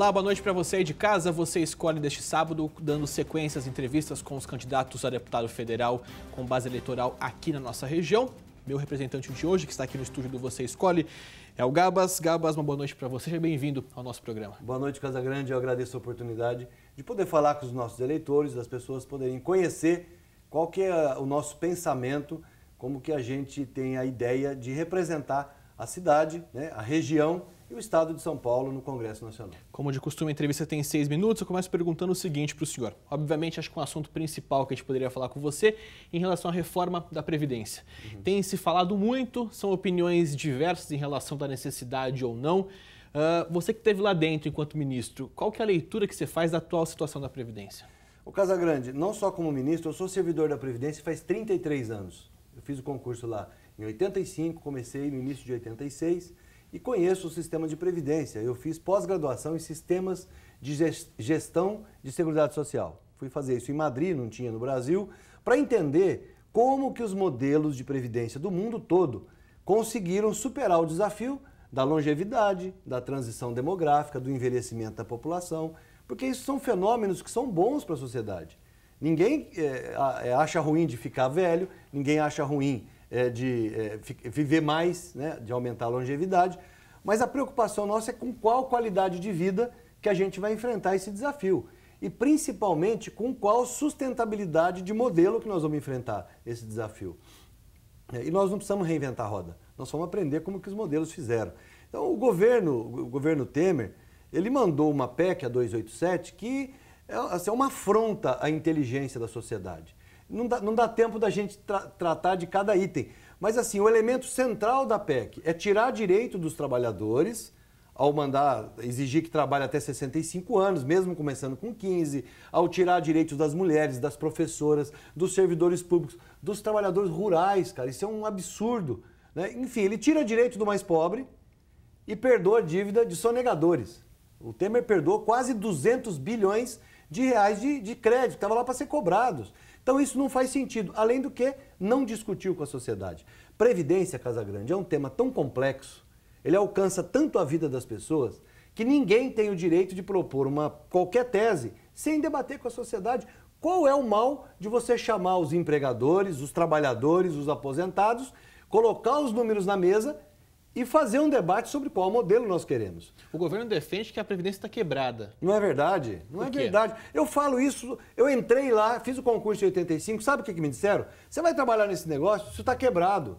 Olá, boa noite para você aí de casa. Você escolhe deste sábado dando sequências entrevistas com os candidatos a deputado federal com base eleitoral aqui na nossa região. Meu representante de hoje, que está aqui no estúdio do Você Escolhe, é o Gabas. Gabas, uma boa noite para você. Seja bem-vindo ao nosso programa. Boa noite, Casa Grande. Eu agradeço a oportunidade de poder falar com os nossos eleitores, das pessoas poderem conhecer qual que é o nosso pensamento, como que a gente tem a ideia de representar a cidade, né, a região e o Estado de São Paulo no Congresso Nacional. Como de costume, a entrevista tem seis minutos. Eu começo perguntando o seguinte para o senhor. Obviamente, acho que um assunto principal que a gente poderia falar com você em relação à reforma da Previdência. Uhum. Tem se falado muito, são opiniões diversas em relação da necessidade ou não. Uh, você que esteve lá dentro enquanto ministro, qual que é a leitura que você faz da atual situação da Previdência? O Casagrande, não só como ministro, eu sou servidor da Previdência faz 33 anos. Eu fiz o concurso lá em 85, comecei no início de 86 e conheço o sistema de previdência. Eu fiz pós-graduação em sistemas de gestão de seguridade social. Fui fazer isso em Madrid, não tinha no Brasil, para entender como que os modelos de previdência do mundo todo conseguiram superar o desafio da longevidade, da transição demográfica, do envelhecimento da população, porque isso são fenômenos que são bons para a sociedade. Ninguém é, acha ruim de ficar velho, ninguém acha ruim é, de é, viver mais, né, de aumentar a longevidade, mas a preocupação nossa é com qual qualidade de vida que a gente vai enfrentar esse desafio e principalmente com qual sustentabilidade de modelo que nós vamos enfrentar esse desafio. É, e nós não precisamos reinventar a roda, nós vamos aprender como que os modelos fizeram. Então o governo, o governo Temer, ele mandou uma PEC a 287 que é assim, é uma afronta à inteligência da sociedade não dá, não dá tempo da gente tra tratar de cada item. Mas assim, o elemento central da PEC é tirar direito dos trabalhadores ao mandar exigir que trabalhe até 65 anos, mesmo começando com 15, ao tirar direitos das mulheres, das professoras, dos servidores públicos, dos trabalhadores rurais, cara, isso é um absurdo. Né? Enfim, ele tira direito do mais pobre e perdoa a dívida de sonegadores. O Temer perdoou quase 200 bilhões de reais de, de crédito, estava lá para ser cobrados. Então isso não faz sentido, além do que não discutiu com a sociedade. Previdência, Casa Grande é um tema tão complexo, ele alcança tanto a vida das pessoas, que ninguém tem o direito de propor uma qualquer tese sem debater com a sociedade qual é o mal de você chamar os empregadores, os trabalhadores, os aposentados, colocar os números na mesa e fazer um debate sobre qual modelo nós queremos. O governo defende que a Previdência está quebrada. Não é verdade? Não é verdade. Eu falo isso, eu entrei lá, fiz o concurso em 85, sabe o que, que me disseram? Você vai trabalhar nesse negócio, isso está quebrado.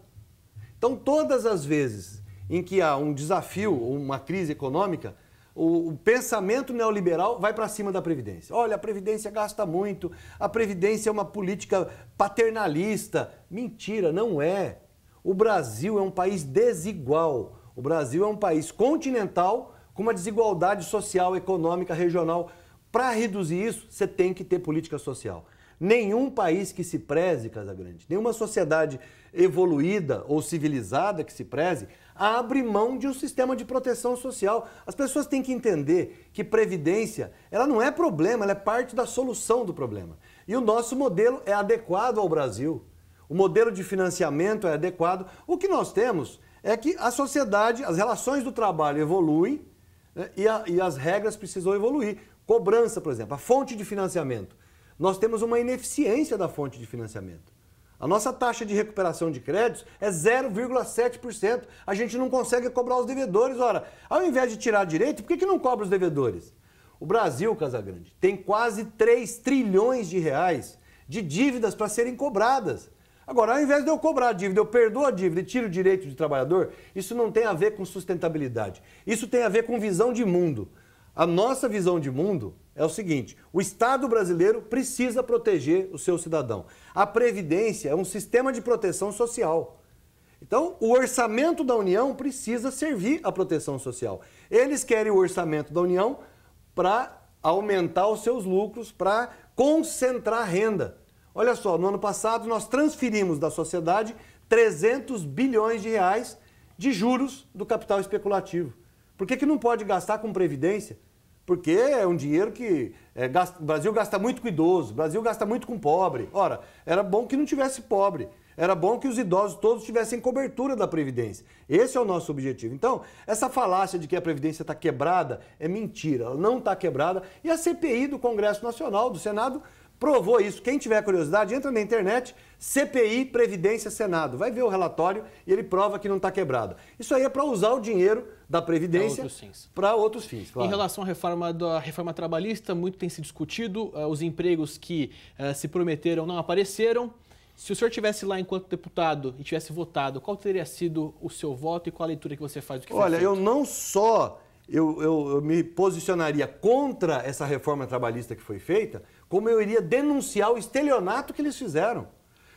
Então, todas as vezes em que há um desafio, uma crise econômica, o, o pensamento neoliberal vai para cima da Previdência. Olha, a Previdência gasta muito, a Previdência é uma política paternalista. Mentira, não é. O Brasil é um país desigual. O Brasil é um país continental com uma desigualdade social, econômica, regional. Para reduzir isso, você tem que ter política social. Nenhum país que se preze, Casa Grande, nenhuma sociedade evoluída ou civilizada que se preze, abre mão de um sistema de proteção social. As pessoas têm que entender que previdência, ela não é problema, ela é parte da solução do problema. E o nosso modelo é adequado ao Brasil o modelo de financiamento é adequado. O que nós temos é que a sociedade, as relações do trabalho evoluem né, e, a, e as regras precisam evoluir. Cobrança, por exemplo, a fonte de financiamento. Nós temos uma ineficiência da fonte de financiamento. A nossa taxa de recuperação de créditos é 0,7%. A gente não consegue cobrar os devedores. Ora, ao invés de tirar direito, por que, que não cobra os devedores? O Brasil, Casagrande, tem quase 3 trilhões de reais de dívidas para serem cobradas. Agora, ao invés de eu cobrar a dívida, eu perdoo a dívida e tiro o direito do trabalhador, isso não tem a ver com sustentabilidade. Isso tem a ver com visão de mundo. A nossa visão de mundo é o seguinte: o Estado brasileiro precisa proteger o seu cidadão. A Previdência é um sistema de proteção social. Então, o orçamento da União precisa servir à proteção social. Eles querem o orçamento da União para aumentar os seus lucros, para concentrar renda. Olha só, no ano passado nós transferimos da sociedade 300 bilhões de reais de juros do capital especulativo. Por que, que não pode gastar com previdência? Porque é um dinheiro que é, gasta, o Brasil gasta muito com idoso, o Brasil gasta muito com pobre. Ora, era bom que não tivesse pobre. Era bom que os idosos todos tivessem cobertura da Previdência. Esse é o nosso objetivo. Então, essa falácia de que a Previdência está quebrada é mentira. Ela não está quebrada. E a CPI do Congresso Nacional, do Senado, provou isso. Quem tiver curiosidade, entra na internet, CPI Previdência Senado. Vai ver o relatório e ele prova que não está quebrado. Isso aí é para usar o dinheiro da Previdência para outros fins. Claro. Em relação à reforma, da, reforma trabalhista, muito tem se discutido. Eh, os empregos que eh, se prometeram não apareceram. Se o senhor tivesse lá enquanto deputado e tivesse votado, qual teria sido o seu voto e qual a leitura que você faz do que Olha, eu não só eu, eu, eu me posicionaria contra essa reforma trabalhista que foi feita, como eu iria denunciar o estelionato que eles fizeram.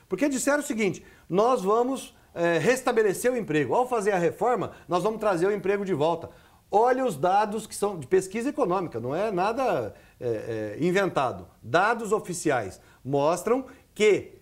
Porque disseram o seguinte: nós vamos é, restabelecer o emprego. Ao fazer a reforma, nós vamos trazer o emprego de volta. Olha os dados que são de pesquisa econômica, não é nada é, é, inventado. Dados oficiais mostram que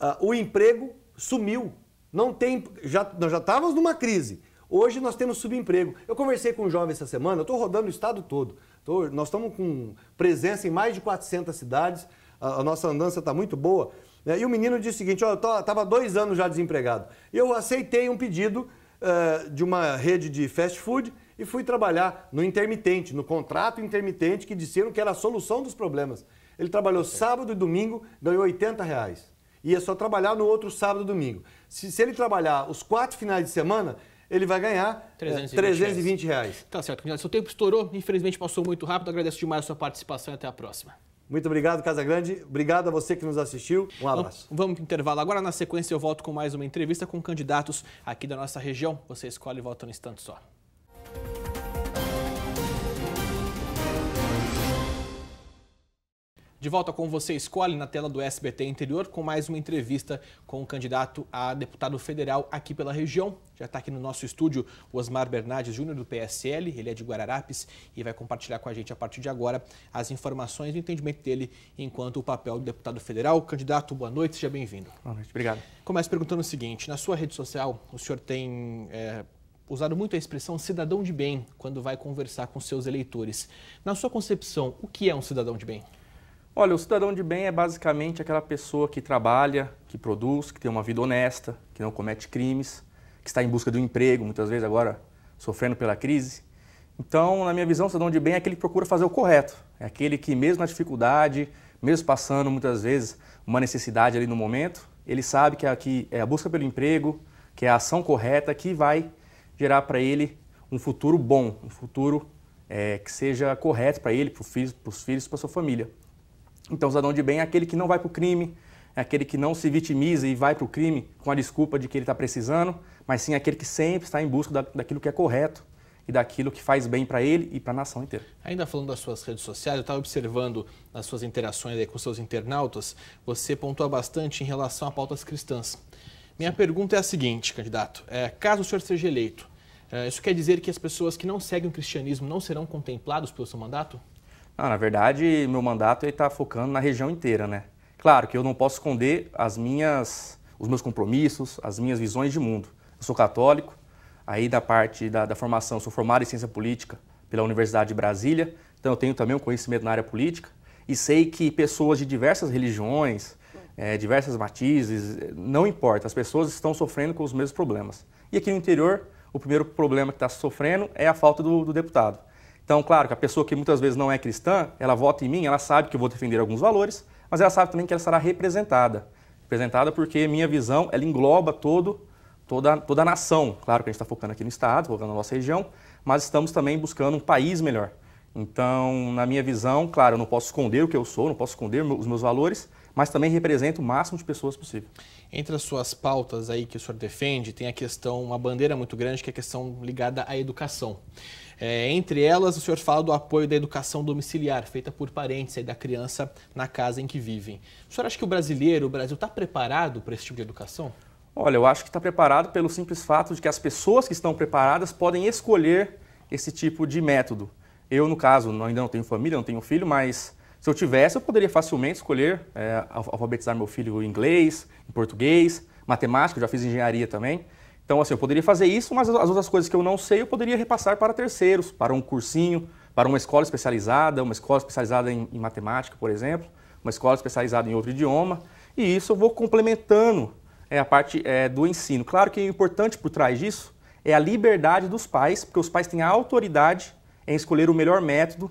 uh, o emprego sumiu. Não tem, já, nós já estávamos numa crise. Hoje nós temos subemprego. Eu conversei com um jovem essa semana, eu estou rodando o estado todo. Então, nós estamos com presença em mais de 400 cidades, a, a nossa andança está muito boa. Né? E o menino disse o seguinte: ó, eu estava dois anos já desempregado. Eu aceitei um pedido uh, de uma rede de fast food e fui trabalhar no intermitente, no contrato intermitente que disseram que era a solução dos problemas. Ele trabalhou sábado e domingo, ganhou 80 reais. Ia só trabalhar no outro sábado e domingo. Se, se ele trabalhar os quatro finais de semana, ele vai ganhar 320, 320 reais. reais. Tá certo, candidato. Seu tempo estourou, infelizmente passou muito rápido. Agradeço demais a sua participação e até a próxima. Muito obrigado, Casa Grande. Obrigado a você que nos assistiu. Um abraço. Vamos, vamos para o intervalo. Agora, na sequência, eu volto com mais uma entrevista com candidatos aqui da nossa região. Você escolhe e volta no instante só. De volta com você, escolhe na tela do SBT Interior com mais uma entrevista com o candidato a deputado federal aqui pela região. Já está aqui no nosso estúdio o Osmar Bernardes Júnior do PSL, ele é de Guararapes e vai compartilhar com a gente a partir de agora as informações e o entendimento dele enquanto o papel do deputado federal. Candidato, boa noite, seja bem-vindo. Boa noite, obrigado. Começo perguntando o seguinte, na sua rede social o senhor tem é, usado muito a expressão cidadão de bem quando vai conversar com seus eleitores. Na sua concepção, o que é um cidadão de bem? Olha, o cidadão de bem é basicamente aquela pessoa que trabalha, que produz, que tem uma vida honesta, que não comete crimes, que está em busca de um emprego, muitas vezes agora sofrendo pela crise. Então, na minha visão, o cidadão de bem é aquele que procura fazer o correto, é aquele que, mesmo na dificuldade, mesmo passando muitas vezes uma necessidade ali no momento, ele sabe que aqui é a busca pelo emprego, que é a ação correta que vai gerar para ele um futuro bom, um futuro é, que seja correto para ele, para os filhos, para a sua família. Então, o cidadão de bem é aquele que não vai para o crime, é aquele que não se vitimiza e vai para o crime com a desculpa de que ele está precisando, mas sim é aquele que sempre está em busca da, daquilo que é correto e daquilo que faz bem para ele e para a nação inteira. Ainda falando das suas redes sociais, eu estava observando as suas interações com seus internautas, você pontua bastante em relação a pautas cristãs. Minha pergunta é a seguinte, candidato: é, caso o senhor seja eleito, é, isso quer dizer que as pessoas que não seguem o cristianismo não serão contempladas pelo seu mandato? Ah, na verdade, meu mandato está é focando na região inteira, né? Claro que eu não posso esconder as minhas, os meus compromissos, as minhas visões de mundo. Eu sou católico, aí da parte da, da formação, sou formado em ciência política pela Universidade de Brasília, então eu tenho também um conhecimento na área política e sei que pessoas de diversas religiões, é, diversas matizes, não importa, as pessoas estão sofrendo com os mesmos problemas. E aqui no interior, o primeiro problema que está sofrendo é a falta do, do deputado. Então, claro que a pessoa que muitas vezes não é cristã, ela vota em mim, ela sabe que eu vou defender alguns valores, mas ela sabe também que ela será representada. Representada porque minha visão, ela engloba todo, toda, toda a nação. Claro que a gente está focando aqui no Estado, focando na nossa região, mas estamos também buscando um país melhor. Então, na minha visão, claro, eu não posso esconder o que eu sou, não posso esconder os meus valores, mas também represento o máximo de pessoas possível. Entre as suas pautas aí que o senhor defende, tem a questão, uma bandeira muito grande, que é a questão ligada à educação. É, entre elas, o senhor fala do apoio da educação domiciliar, feita por parentes da criança na casa em que vivem. O senhor acha que o brasileiro, o Brasil, está preparado para esse tipo de educação? Olha, eu acho que está preparado pelo simples fato de que as pessoas que estão preparadas podem escolher esse tipo de método. Eu, no caso, ainda não tenho família, não tenho filho, mas se eu tivesse, eu poderia facilmente escolher é, alfabetizar meu filho em inglês, em português, matemática, eu já fiz engenharia também. Então, assim, eu poderia fazer isso, mas as outras coisas que eu não sei, eu poderia repassar para terceiros, para um cursinho, para uma escola especializada, uma escola especializada em, em matemática, por exemplo, uma escola especializada em outro idioma. E isso eu vou complementando é, a parte é, do ensino. Claro que o importante por trás disso é a liberdade dos pais, porque os pais têm a autoridade em escolher o melhor método,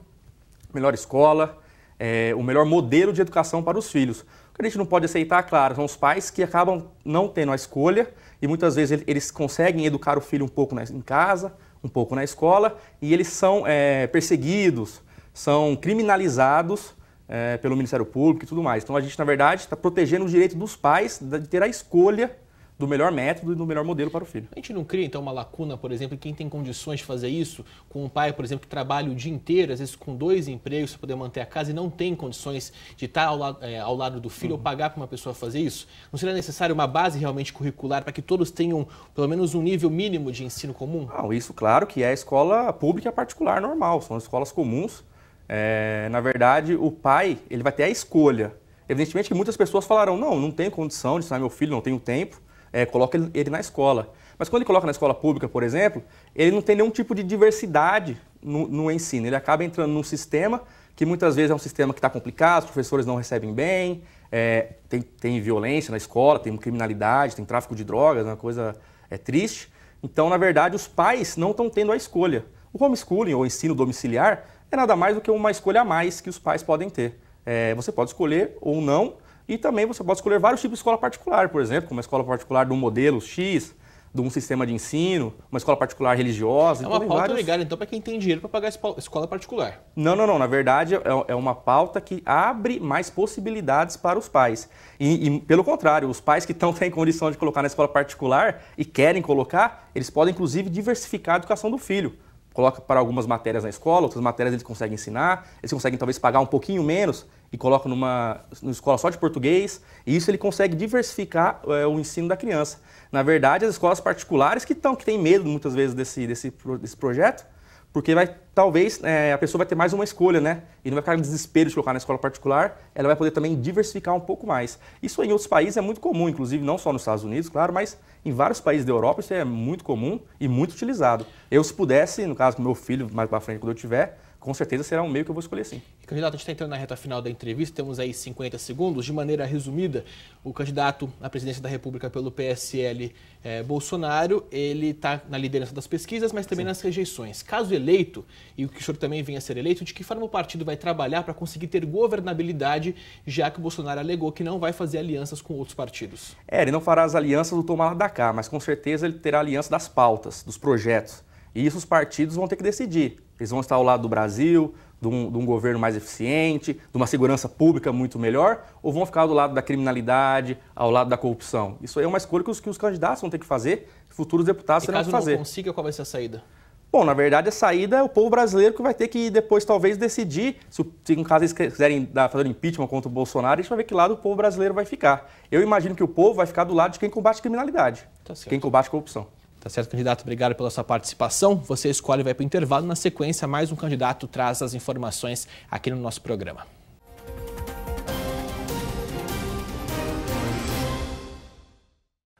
melhor escola, é, o melhor modelo de educação para os filhos que a gente não pode aceitar, claro, são os pais que acabam não tendo a escolha e muitas vezes eles conseguem educar o filho um pouco em casa, um pouco na escola e eles são é, perseguidos, são criminalizados é, pelo Ministério Público e tudo mais. Então a gente, na verdade, está protegendo o direito dos pais de ter a escolha do melhor método e do melhor modelo para o filho. A gente não cria, então, uma lacuna, por exemplo, quem tem condições de fazer isso, com um pai, por exemplo, que trabalha o dia inteiro, às vezes com dois empregos para poder manter a casa e não tem condições de estar ao, la é, ao lado do filho uhum. ou pagar para uma pessoa fazer isso? Não seria necessário uma base realmente curricular para que todos tenham pelo menos um nível mínimo de ensino comum? Não, isso, claro que é a escola pública particular normal, são escolas comuns. É, na verdade, o pai ele vai ter a escolha. Evidentemente que muitas pessoas falaram não, não tenho condição de ensinar meu filho, não tenho tempo é, coloca ele, na escola. Mas quando ele coloca na escola pública, por exemplo, ele não tem nenhum tipo de diversidade no, no ensino. Ele acaba entrando num sistema que muitas vezes é um sistema que está complicado, os professores não recebem bem, é, tem, tem violência na escola, tem criminalidade, tem tráfico de drogas, é uma coisa é triste. Então, na verdade, os pais não estão tendo a escolha. O homeschooling ou ensino domiciliar é nada mais do que uma escolha a mais que os pais podem ter. É, você pode escolher ou não e também você pode escolher vários tipos de escola particular, por exemplo, como uma escola particular de um modelo X, de um sistema de ensino, uma escola particular religiosa. É uma então, pauta vários... legal, então, para quem tem dinheiro para pagar escola particular. Não, não, não. Na verdade, é, é uma pauta que abre mais possibilidades para os pais. E, e pelo contrário, os pais que estão têm condição de colocar na escola particular e querem colocar, eles podem, inclusive, diversificar a educação do filho coloca para algumas matérias na escola, outras matérias eles conseguem ensinar, eles conseguem talvez pagar um pouquinho menos e coloca numa, numa escola só de português, e isso ele consegue diversificar é, o ensino da criança. Na verdade, as escolas particulares que estão, que têm medo muitas vezes desse, desse, desse projeto, porque vai, talvez é, a pessoa vai ter mais uma escolha, né? E não vai ficar no desespero de colocar na escola particular, ela vai poder também diversificar um pouco mais. Isso em outros países é muito comum, inclusive não só nos Estados Unidos, claro, mas em vários países da Europa isso é muito comum e muito utilizado. Eu, se pudesse, no caso do meu filho, mais para frente, quando eu tiver, com certeza será um meio que eu vou escolher sim. Candidato, a gente está entrando na reta final da entrevista, temos aí 50 segundos. De maneira resumida, o candidato à presidência da República pelo PSL, é, eh, Bolsonaro, ele está na liderança das pesquisas, mas também sim. nas rejeições. Caso eleito, e o que o senhor também venha a ser eleito, de que forma o partido vai trabalhar para conseguir ter governabilidade, já que o Bolsonaro alegou que não vai fazer alianças com outros partidos? É, ele não fará as alianças do tomar da cá, mas com certeza ele terá aliança das pautas, dos projetos. E isso os partidos vão ter que decidir eles vão estar ao lado do Brasil, de um, de um, governo mais eficiente, de uma segurança pública muito melhor, ou vão ficar do lado da criminalidade, ao lado da corrupção? Isso aí é uma escolha que os, que os candidatos vão ter que fazer, futuros deputados terão que fazer. caso não consiga, qual vai ser a saída? Bom, na verdade, a saída é o povo brasileiro que vai ter que depois, talvez, decidir. Se, se no caso eles quiserem dar, fazer um impeachment contra o Bolsonaro, a gente vai ver que lado o povo brasileiro vai ficar. Eu imagino que o povo vai ficar do lado de quem combate a criminalidade, tá quem combate a corrupção. Tá certo, candidato? Obrigado pela sua participação. Você escolhe vai para o intervalo. Na sequência, mais um candidato traz as informações aqui no nosso programa.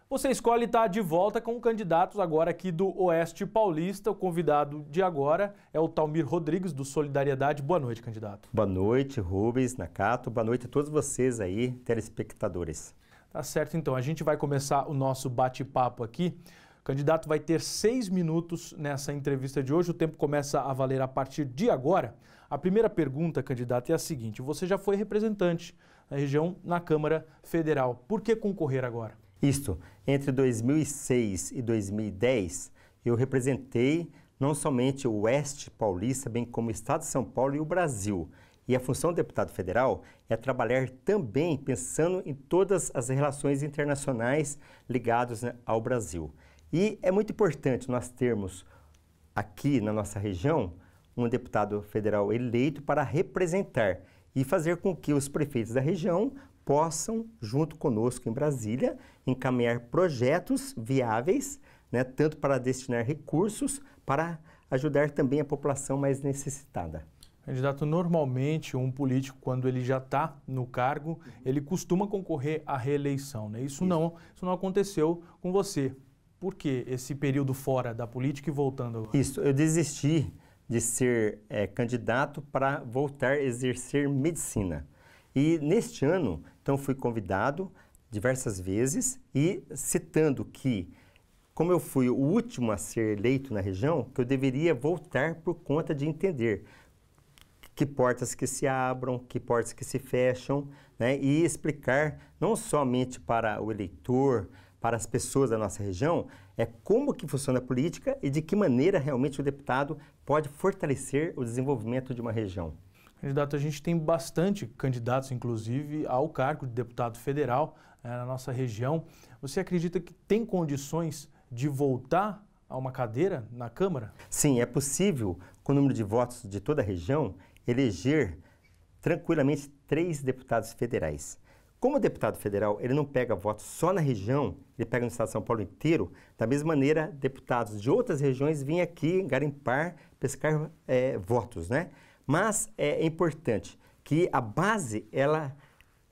Você escolhe estar tá de volta com candidatos agora aqui do Oeste Paulista. O convidado de agora é o Talmir Rodrigues, do Solidariedade. Boa noite, candidato. Boa noite, Rubens, Nakato. Boa noite a todos vocês aí, telespectadores. Tá certo, então. A gente vai começar o nosso bate-papo aqui candidato vai ter seis minutos nessa entrevista de hoje. O tempo começa a valer a partir de agora. A primeira pergunta, candidato, é a seguinte: você já foi representante da região na Câmara Federal. Por que concorrer agora? Isto, entre 2006 e 2010, eu representei não somente o Oeste Paulista, bem como o Estado de São Paulo e o Brasil. E a função do deputado federal é trabalhar também pensando em todas as relações internacionais ligadas né, ao Brasil. E é muito importante nós termos aqui na nossa região um deputado federal eleito para representar e fazer com que os prefeitos da região possam, junto conosco em Brasília, encaminhar projetos viáveis, né, tanto para destinar recursos, para ajudar também a população mais necessitada. Candidato, normalmente um político, quando ele já está no cargo, ele costuma concorrer à reeleição, né? Isso, isso. Não, isso não aconteceu com você. Por que esse período fora da política e voltando agora? Isso, eu desisti de ser é, candidato para voltar a exercer medicina. E neste ano, então, fui convidado diversas vezes e citando que, como eu fui o último a ser eleito na região, que eu deveria voltar por conta de entender que portas que se abram, que portas que se fecham, né? e explicar não somente para o eleitor, para as pessoas da nossa região é como que funciona a política e de que maneira realmente o deputado pode fortalecer o desenvolvimento de uma região. Candidato, a gente tem bastante candidatos, inclusive, ao cargo de deputado federal é, na nossa região. Você acredita que tem condições de voltar a uma cadeira na Câmara? Sim, é possível, com o número de votos de toda a região, eleger tranquilamente três deputados federais. Como deputado federal, ele não pega votos só na região, ele pega no estado de São Paulo inteiro. Da mesma maneira, deputados de outras regiões vêm aqui garimpar, pescar é, votos, né? Mas eh, é importante que a base, ela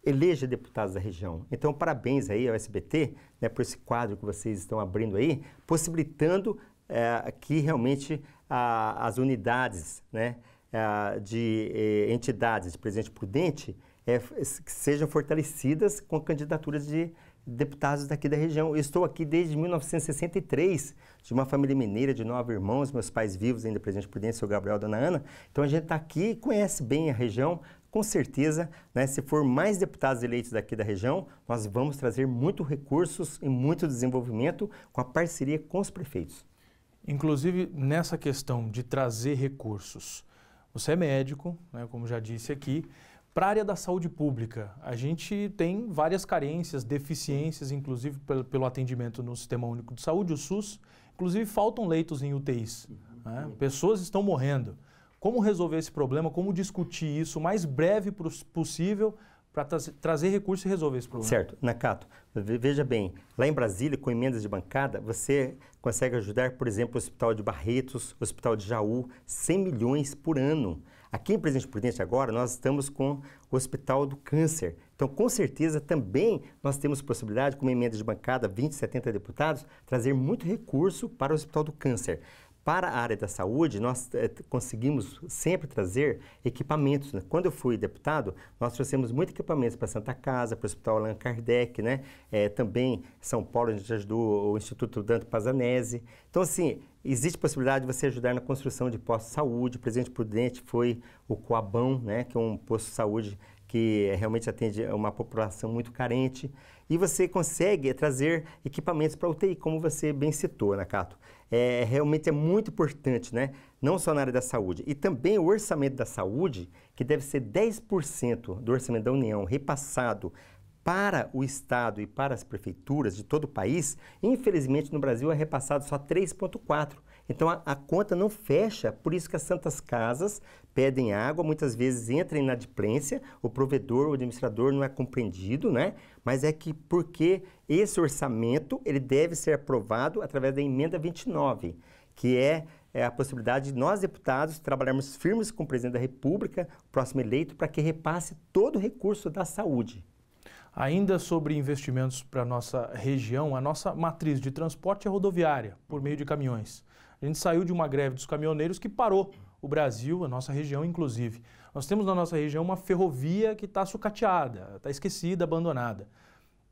eleja deputados da região. Então, parabéns aí ao SBT né, por esse quadro que vocês estão abrindo aí, possibilitando é, que realmente a, as unidades né, a, de eh, entidades de Presidente Prudente é, sejam fortalecidas com candidaturas de deputados daqui da região. Eu estou aqui desde 1963, de uma família mineira de nove irmãos, meus pais vivos ainda presentes por dentro, o Gabriel e Dona Ana. Então a gente está aqui, conhece bem a região, com certeza, né, se for mais deputados eleitos daqui da região, nós vamos trazer muito recursos e muito desenvolvimento com a parceria com os prefeitos. Inclusive, nessa questão de trazer recursos, você é médico, né, como já disse aqui, para a área da saúde pública, a gente tem várias carências, deficiências, inclusive pelo, atendimento no Sistema Único de Saúde, o SUS. Inclusive, faltam leitos em UTIs. Né? Pessoas estão morrendo. Como resolver esse problema? Como discutir isso o mais breve possível para tra trazer recursos e resolver esse problema? Certo. Nakato, veja bem, lá em Brasília, com emendas de bancada, você consegue ajudar, por exemplo, o Hospital de Barretos, o Hospital de Jaú, 100 milhões por ano Aqui em Presidente Prudente agora nós estamos com o Hospital do Câncer. Então, com certeza, também nós temos possibilidade, com uma emenda de bancada, 20, 70 deputados, trazer muito recurso para o Hospital do Câncer. Para a área da saúde, nós eh, conseguimos sempre trazer equipamentos. Né? Quando eu fui deputado, nós trouxemos muitos equipamentos para a Santa Casa, para o Hospital Allan Kardec, né? Eh, também São Paulo, a gente ajudou o Instituto Dante Pazanese. Então, assim, Existe possibilidade de você ajudar na construção de postos de saúde. O presidente prudente foi o Coabão, né, que é um posto de saúde que realmente atende uma população muito carente. E você consegue trazer equipamentos para UTI, como você bem citou, Nakato. É, realmente é muito importante, né? não só na área da saúde. E também o orçamento da saúde, que deve ser 10% do orçamento da União repassado para o Estado e para as prefeituras de todo o país, infelizmente no Brasil é repassado só 3,4%. Então a, a, conta não fecha, por isso que as santas casas pedem água, muitas vezes entram em inadimplência, o provedor, o administrador não é compreendido, né? Mas é que porque esse orçamento ele deve ser aprovado através da emenda 29, que é, é a possibilidade de nós deputados trabalharmos firmes com o presidente da República, próximo eleito, para que repasse todo o recurso da saúde. Ainda sobre investimentos para a nossa região, a nossa matriz de transporte é rodoviária, por meio de caminhões. A gente saiu de uma greve dos caminhoneiros que parou o Brasil, a nossa região inclusive. Nós temos na nossa região uma ferrovia que está sucateada, está esquecida, abandonada.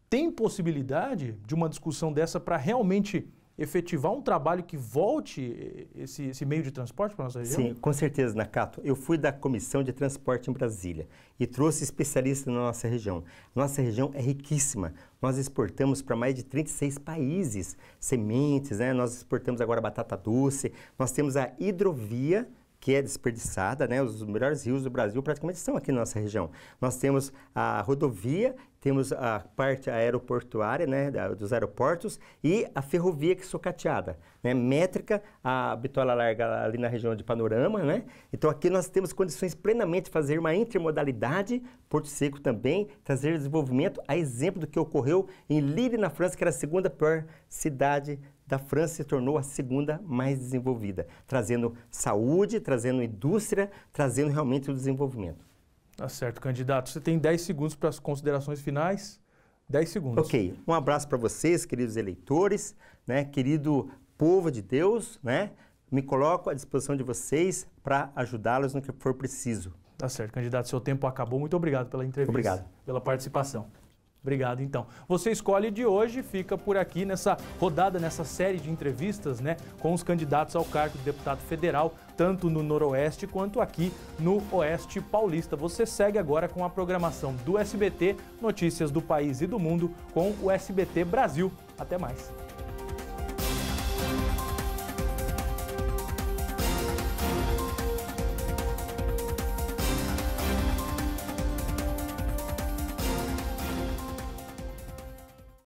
Tem possibilidade de uma discussão dessa para realmente efetivar um trabalho que volte esse, esse meio de transporte para a nossa região? Sim, com certeza, Nakato. Eu fui da Comissão de Transporte em Brasília e trouxe especialistas na nossa região. Nossa região é riquíssima. Nós exportamos para mais de 36 países sementes, né? nós exportamos agora batata doce, nós temos a hidrovia que é desperdiçada, né? Os melhores rios do Brasil praticamente estão aqui na nossa região. Nós temos a rodovia, temos a parte aeroportuária, né, dos aeroportos e a ferrovia que é socateada, né? Métrica, a bitola larga ali na região de Panorama, né? Então aqui nós temos condições plenamente de fazer uma intermodalidade, Porto Seco também trazer desenvolvimento, a exemplo do que ocorreu em Lille na França, que era a segunda pior cidade da França se tornou a segunda mais desenvolvida, trazendo saúde, trazendo indústria, trazendo realmente o desenvolvimento. Tá certo, candidato. Você tem 10 segundos para as considerações finais. 10 segundos. Ok. Um abraço para vocês, queridos eleitores, né? querido povo de Deus, né? Me coloco à disposição de vocês para ajudá-los no que for preciso. Tá certo, candidato. Seu tempo acabou. Muito obrigado pela entrevista. Obrigado. Pela participação. Obrigado, então. Você escolhe de hoje, fica por aqui nessa rodada, nessa série de entrevistas, né, com os candidatos ao cargo de deputado federal, tanto no Noroeste quanto aqui no Oeste Paulista. Você segue agora com a programação do SBT, notícias do país e do mundo, com o SBT Brasil. Até mais.